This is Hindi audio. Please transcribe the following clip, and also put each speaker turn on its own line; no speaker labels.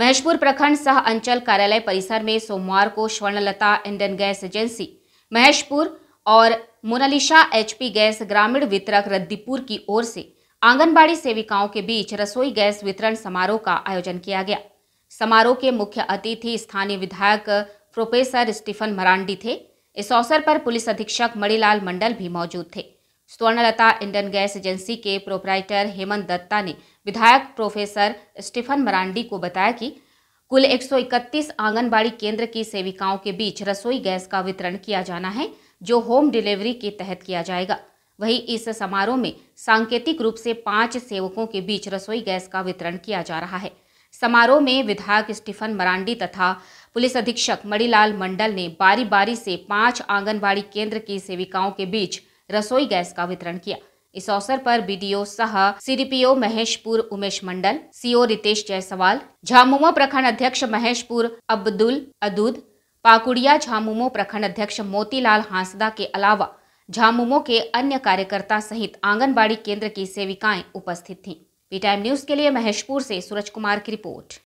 महेशपुर प्रखंड सह अंचल कार्यालय परिसर में सोमवार को Swarnalata Indian gas agency Maheshpur और मोनालिशा एचपी गैस ग्रामीण वितरक रद्दीपुर की ओर से आंगनबाड़ी सेविकाओं के बीच रसोई गैस वितरण समारोह का आयोजन किया गया समारोह के मुख्य अतिथि स्थानीय विधायक प्रोफेसर स्टीफन मरांडी थे इस अवसर पर पुलिस अधीक्षक मणिलाल मंडल भी मौजूद थे स्वर्णलता इंडियन गैस एजेंसी के प्रोपराइटर हेमंत दत्ता ने विधायक प्रोफेसर स्टीफन मरांडी को बताया कि कुल 131 आंगनबाड़ी केंद्र की सेविकाओं के बीच रसोई गैस का वितरण किया जाना है जो होम डिलीवरी के तहत किया जाएगा वहीं इस समारोह में सांकेतिक रूप से पांच सेवकों के बीच रसोई गैस का वितरण किया जा रहा है समारोह में विधायक स्टीफन मरांडी तथा पुलिस अधीक्षक मणिलाल मंडल ने बारी बारी से पांच आंगनबाड़ी केंद्र की सेविकाओं के बीच रसोई गैस का वितरण किया इस अवसर पर बीडीओ सह सीडीपीओ महेशपुर उमेश मंडल सीओ रितेश जायसवाल झामुमो प्रखंड अध्यक्ष महेशपुर अब्दुल अदूद पाकुड़िया झामुमो प्रखंड अध्यक्ष मोतीलाल हांसदा के अलावा झामुमो के अन्य कार्यकर्ता सहित आंगनबाड़ी केंद्र की सेविकाएं उपस्थित थीं। पी टाइम न्यूज के लिए महेशपुर से सूरज कुमार की रिपोर्ट